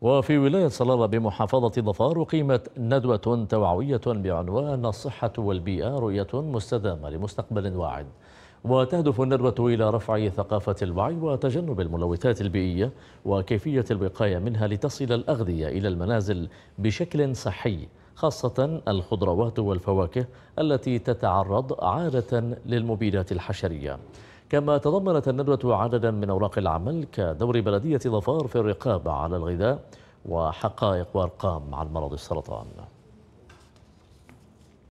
وفي ولاية صلالة بمحافظة ظفار أقيمت ندوة توعوية بعنوان الصحة والبيئة رؤية مستدامة لمستقبل واعد وتهدف الندوة إلى رفع ثقافة الوعي وتجنب الملوثات البيئية وكيفية الوقاية منها لتصل الأغذية إلى المنازل بشكل صحي خاصة الخضروات والفواكه التي تتعرض عادة للمبيدات الحشرية كما تضمنت الندوة عددا من أوراق العمل كدور بلدية ظفار في الرقابة على الغذاء وحقائق وأرقام عن مرض السرطان